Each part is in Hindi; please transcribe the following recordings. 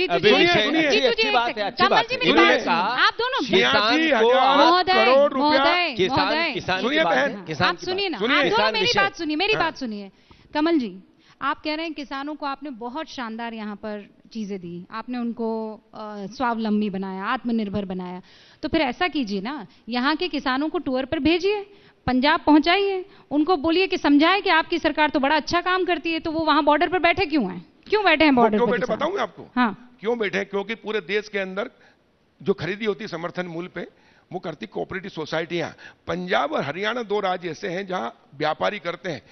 आप दोनों आप सुनिए ना आप मेरी हाँ। बात सुनिए कमल जी आप कह रहे हैं किसानों को आपने बहुत शानदार यहाँ पर चीज़ें दी आपने उनको स्वावलंबी बनाया आत्मनिर्भर बनाया तो फिर ऐसा कीजिए ना यहाँ के किसानों को टूर पर भेजिए पंजाब पहुँचाइए उनको बोलिए कि समझाए कि आपकी सरकार तो बड़ा अच्छा काम करती है तो वो वहाँ बॉर्डर पर बैठे क्यों हैं क्यों बैठे हैं बॉर्डर क्यों बैठे बताऊं आपको हाँ क्यों बैठे हैं क्योंकि पूरे देश के अंदर जो खरीदी होती समर्थन मूल्य पे वो करती कोऑपरेटिव सोसाइटियां पंजाब और हरियाणा दो राज्य ऐसे हैं जहां व्यापारी करते हैं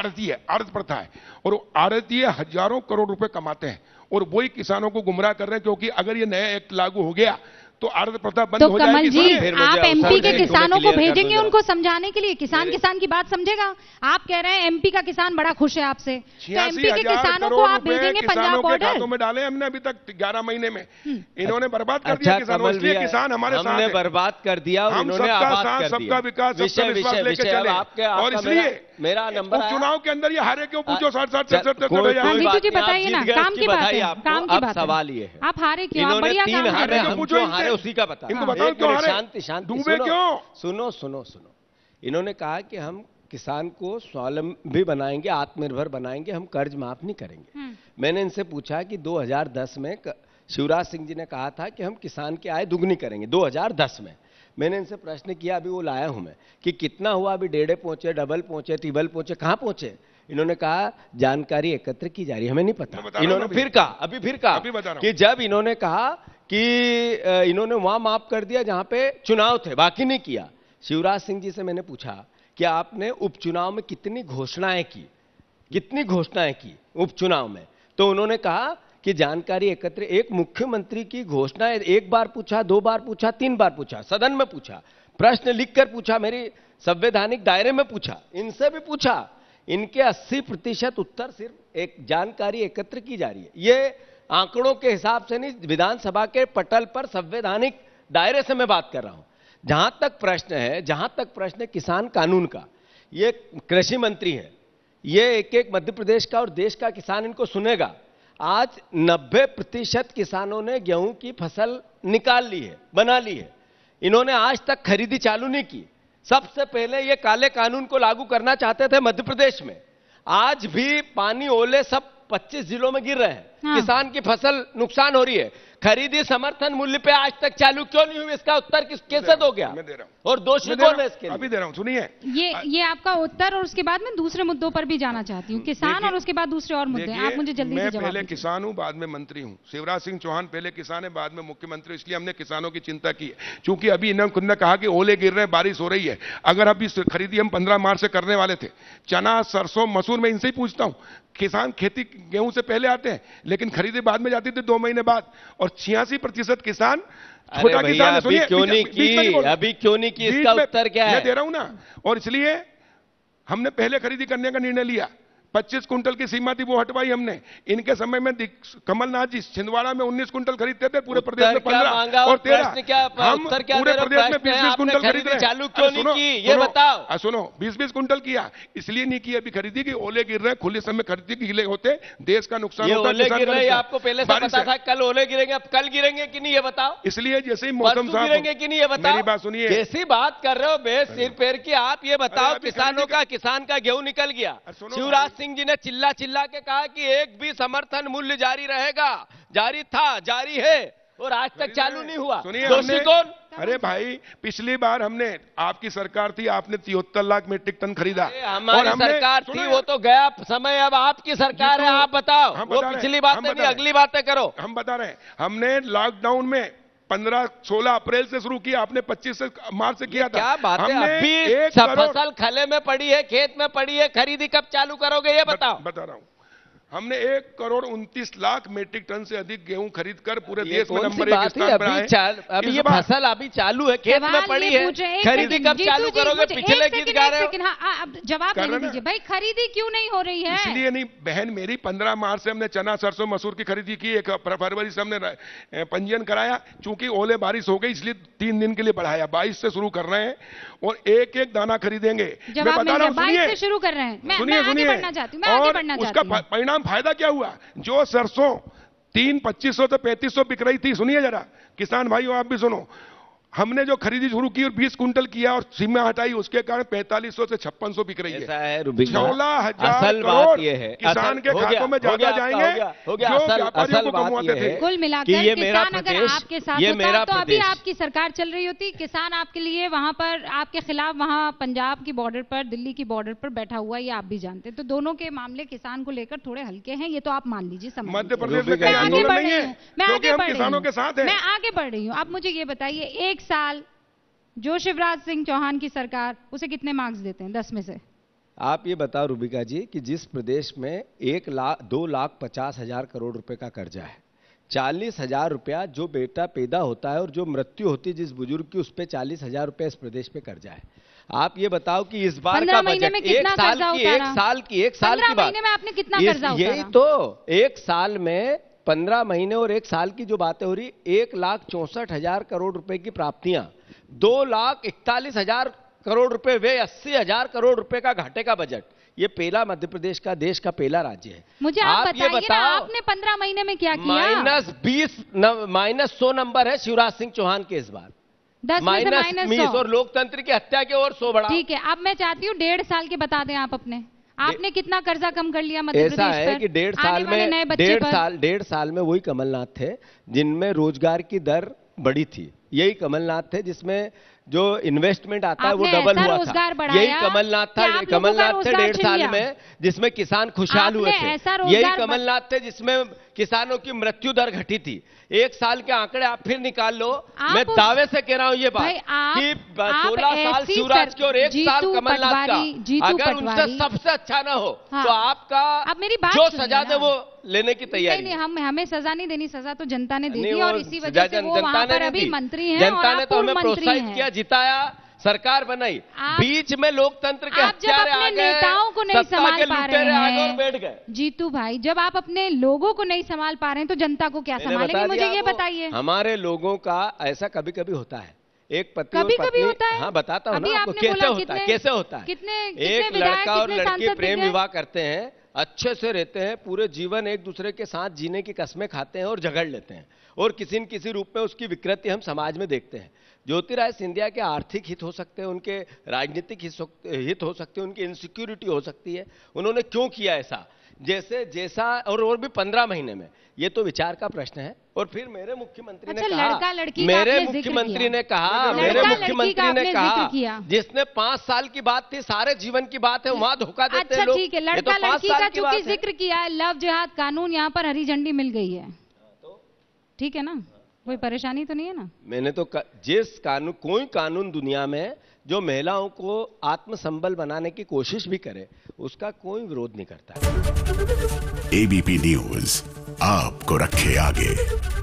आरतीय है प्रथा है और आरतीय हजारों करोड़ रुपए कमाते हैं और वही किसानों को गुमराह कर रहे हैं क्योंकि अगर ये नया एक्ट लागू हो गया तो आर्द्र प्रथा बंद तो हो कमल जी आप एमपी के किसानों को भेजेंगे उनको समझाने के लिए किसान किसान की बात समझेगा आप कह रहे हैं एमपी का किसान बड़ा खुश है आपसे तो एमपी के किसानों को आप भेजेंगे पंजाब बॉर्डर में डाले हमने अभी तक ग्यारह महीने में हम्म। इन्होंने अच्छा, बर्बाद कर दिया अच्छा, किसानों इसलिए किसान हमारे साथ बर्बाद कर दिया सबका विकास सबका विकास और इसलिए मेरा नंबर चुनाव के अंदर ये हारे क्यों पूछो साठ साठ सड़सठ जी बताइए ना काम की बात है काम की बात सवाल ये है आप हारे क्यों बढ़िया काम हारे पूछो हारे उसी का बताओ क्यों शांति शांति क्यों सुनो सुनो सुनो इन्होंने कहा कि हम किसान को स्वावलंबी बनाएंगे आत्मनिर्भर बनाएंगे हम कर्ज माफ नहीं करेंगे हम्म। मैंने इनसे पूछा कि 2010 में शिवराज सिंह जी ने कहा था कि हम किसान की आय दुगनी करेंगे 2010 में मैंने इनसे प्रश्न किया अभी वो लाया हूं मैं कि कितना हुआ अभी डेढ़े पहुंचे डबल पहुंचे ट्रिबल पहुंचे कहां पहुंचे इन्होंने कहा जानकारी एकत्र की जा रही हमें नहीं पता इन्होंने फिर कहा अभी फिर कहा कि जब इन्होंने कहा कि इन्होंने वहां माफ कर दिया जहां पे चुनाव थे बाकी नहीं किया शिवराज सिंह जी से मैंने पूछा कि आपने उपचुनाव में कितनी घोषणाएं की कितनी घोषणाएं की उपचुनाव में तो उन्होंने कहा कि जानकारी एकत्र एक मुख्यमंत्री की घोषणा एक बार पूछा दो बार पूछा तीन बार पूछा सदन में पूछा प्रश्न लिखकर पूछा मेरी संवैधानिक दायरे में पूछा इनसे भी पूछा इनके 80 प्रतिशत उत्तर सिर्फ एक जानकारी एकत्र की जा रही है ये आंकड़ों के हिसाब से नहीं विधानसभा के पटल पर संवैधानिक दायरे से मैं बात कर रहा हूं जहां तक प्रश्न है जहां तक प्रश्न किसान कानून का ये कृषि मंत्री है ये एक एक मध्य प्रदेश का और देश का किसान इनको सुनेगा आज 90 प्रतिशत किसानों ने गेहूं की फसल निकाल ली है बना ली है इन्होंने आज तक खरीदी चालू नहीं की सबसे पहले ये काले कानून को लागू करना चाहते थे मध्य प्रदेश में आज भी पानी ओले सब 25 जिलों में गिर रहे हैं हाँ। किसान की फसल नुकसान हो रही है खरीदी समर्थन मूल्य पे आज तक चालू क्यों नहीं हुई इसका उत्तर किस कैसे दो गया मैं दे रहा हूं। और दोषी कौन है इसके अभी दे रहा हूँ सुनिए ये ये आपका उत्तर और उसके बाद मैं दूसरे मुद्दों पर भी जाना चाहती हूँ किसान और उसके बाद दूसरे और मुद्दे आप मुझे जल्दी मैं पहले किसान हूँ बाद में मंत्री हूँ शिवराज सिंह चौहान पहले किसान है बाद में मुख्यमंत्री इसलिए हमने किसानों की चिंता की है चूंकि अभी इन्होंने खुद ने कहा कि ओले गिर रहे हैं बारिश हो रही है अगर अभी खरीदी हम पंद्रह मार्च से करने वाले थे चना सरसों मसूर मैं इनसे ही पूछता हूँ किसान खेती गेहूं से पहले आते हैं लेकिन खरीदी बाद में जाती थी दो महीने बाद और और छियासी प्रतिशत किसान छोटा किसान अभी क्यों नहीं की अभी क्यों नहीं की इसका उत्तर क्या है मैं दे रहा हूं ना और इसलिए हमने पहले खरीदी करने का निर्णय लिया पच्चीस कुंटल की सीमा थी वो हटवाई हमने इनके समय में कमलनाथ जी छिंदवाड़ा में उन्नीस कुंटल खरीदते थे पूरे प्रदेश में पंद्रह और तेरह हम पूरे प्रदेश में बीस बीस कुंटल खरीदे चालू क्यों नहीं की ये बताओ सुनो बीस बीस कुंटल किया इसलिए नहीं किया अभी खरीदी की ओले गिर रहे खुले समय खरीदी गिले होते देश का नुकसान होता आपको पहले पता था कल ओले गिरेंगे अब कल गिरेंगे की नहीं ये बताओ इसलिए जैसे ही मौसम गिरेंगे की नहीं ये बताओ मेरी बात सुनिए ऐसी बात कर रहे हो सिर पैर की आप ये बताओ किसानों का किसान का गेहूं निकल गया शिवराज सिंह जी ने चिल्ला चिल्ला के कहा कि एक भी समर्थन मूल्य जारी रहेगा जारी था जारी है और आज तक चालू नहीं हुआ सुनिए कौन अरे भाई पिछली बार हमने आपकी सरकार थी आपने तिहत्तर लाख मीट्रिक टन खरीदा हमने सरकार थी वो तो गया समय अब आपकी सरकार तो है आप बताओ वो पिछली बात नहीं अगली बातें करो हम बता रहे हैं हमने लॉकडाउन में पंद्रह सोलह अप्रैल से शुरू किया आपने पच्चीस से मार्च से किया था क्या बात है अभी फसल खले में पड़ी है खेत में पड़ी है खरीदी कब चालू करोगे ये बताओ बता रहा हूँ हमने एक करोड़ उनतीस लाख मेट्रिक टन से अधिक गेहूं खरीद कर पूरे देश में नंबर एक स्थान पर आए अभी ये फसल अभी चालू है खेत में पड़ी है खरीदी कब चालू करोगे पिछले गीत गा रहे हो हाँ, हाँ, जवाब दीजिए भाई खरीदी क्यों नहीं हो रही है इसलिए नहीं बहन मेरी पंद्रह मार्च से हमने चना सरसों मसूर की खरीदी की एक फरवरी से हमने पंजीयन कराया चूंकि ओले बारिश हो गई इसलिए तीन दिन के लिए बढ़ाया बाईस से शुरू कर रहे हैं और एक एक दाना खरीदेंगे मैं बता रहा हूँ सुनिए सुनिए सुनिए उसका परिणाम काम फायदा क्या हुआ जो सरसों तीन पच्चीस सौ तो पैंतीस सौ बिक रही थी सुनिए जरा किसान भाइयों आप भी सुनो हमने जो खरीदी शुरू की और 20 कुंटल किया और सीमा हटाई उसके कारण 4500 से 5600 बिक रही है सोलह हजार करोड़ है किसान के खातों में ज्यादा जाएंगे हो गया, हो गया, असल, असल बात ये है कुल मिलाकर किसान अगर आपके साथ होता तो अभी आपकी सरकार चल रही होती किसान आपके लिए वहां पर आपके खिलाफ वहां पंजाब की बॉर्डर पर दिल्ली की बॉर्डर पर बैठा हुआ ये आप भी जानते तो दोनों के मामले किसान को लेकर थोड़े हल्के हैं ये तो आप मान लीजिए मध्य प्रदेश में मैं आगे बढ़ रही हूँ मैं आगे बढ़ रही हूँ आप मुझे ये बताइए एक एक साल जो शिवराज सिंह चौहान की सरकार उसे कितने मार्क्स देते हैं दस में से आप ये बताओ रूबिका जी कि जिस प्रदेश में एक लाख दो लाख पचास हजार करोड़ रुपए का कर्जा है चालीस हजार रुपया जो बेटा पैदा होता है और जो मृत्यु होती है जिस बुजुर्ग की उस पर चालीस हजार रुपया इस प्रदेश पे कर्जा है आप ये बताओ कि इस बार का बजट एक साल की एक साल की एक साल की बात में आपने कितना कर्जा यही तो एक साल में पंद्रह महीने और एक साल की जो बातें हो रही एक लाख चौंसठ हजार करोड़ रुपए की प्राप्तियां दो लाख इकतालीस हजार करोड़ रुपए वे अस्सी हजार करोड़ रुपए का घाटे का बजट ये पहला मध्य प्रदेश का देश का पहला राज्य है मुझे आप, आप ये बताओ आपने पंद्रह महीने में क्या किया माइनस बीस माइनस सौ नंबर है शिवराज सिंह चौहान के इस बार माइनस बीस और लोकतंत्र की हत्या की ओर सौ बढ़ा ठीक है अब मैं चाहती हूँ डेढ़ साल के बता दें आप अपने आपने कितना कर्जा कम कर लिया मध्य ऐसा है कि डेढ़ साल में डेढ़ साल डेढ़ साल में वही कमलनाथ थे जिनमें रोजगार की दर बड़ी थी यही कमलनाथ थे जिसमें जो इन्वेस्टमेंट आता है वो डबल हुआ था यही कमलनाथ था कमलनाथ थे डेढ़ साल में जिसमें किसान खुशहाल हुए थे यही कमलनाथ थे जिसमें किसानों की मृत्यु दर घटी थी एक साल के आंकड़े आप फिर निकाल लो मैं दावे से कह रहा हूं ये बात कि सोलह साल शिवराज के और एक साल कमलनाथ का अगर उनसे सबसे अच्छा ना हो हाँ। तो आपका अब मेरी बात जो सजा दे वो लेने की तैयारी नहीं, नहीं हम हमें सजा नहीं देनी सजा तो जनता ने देनी दी और इसी वजह से वो वहां अभी मंत्री हैं जनता ने तो हमें प्रोत्साहित किया जिताया सरकार बनाई बीच में लोकतंत्र के हत्यारे आ गए नहीं संभाल पा रहे हैं जीतू भाई जब आप अपने लोगों को नहीं संभाल पा रहे हैं तो जनता को क्या संभालेंगे मुझे ये बताइए हमारे लोगों का ऐसा कभी कभी होता है एक पति कभी कभी होता है हाँ बताता हूँ आपको कैसे होता है कैसे होता है कितने एक लड़का और लड़की प्रेम विवाह करते हैं अच्छे से रहते हैं पूरे जीवन एक दूसरे के साथ जीने की कस्में खाते हैं और झगड़ लेते हैं और किसी न किसी रूप में उसकी विकृति हम समाज में देखते हैं ज्योतिराज सिंधिया के आर्थिक हित हो सकते हैं उनके राजनीतिक हित हो सकते हैं उनकी इनसिक्योरिटी हो सकती है उन्होंने क्यों किया ऐसा जैसे जैसा और और भी पंद्रह महीने में ये तो विचार का प्रश्न है और फिर मेरे मुख्यमंत्री अच्छा, ने कहा लड़का, लड़की मेरे मुख्यमंत्री ने कहा मेरे मुख्यमंत्री ने कहा जिसने पांच साल की बात थी सारे जीवन की बात है वहां धोखा देते अच्छा, ठीक है तो लड़का लड़की का चूंकि जिक्र किया है लव जिहाद कानून यहाँ पर हरी झंडी मिल गई है हाँ, तो? ठीक है ना कोई परेशानी तो नहीं है ना मैंने तो का, जिस कानून कोई कानून दुनिया में जो महिलाओं को आत्मसंबल बनाने की कोशिश भी करे उसका कोई विरोध नहीं करता एबीपी न्यूज आपको रखे आगे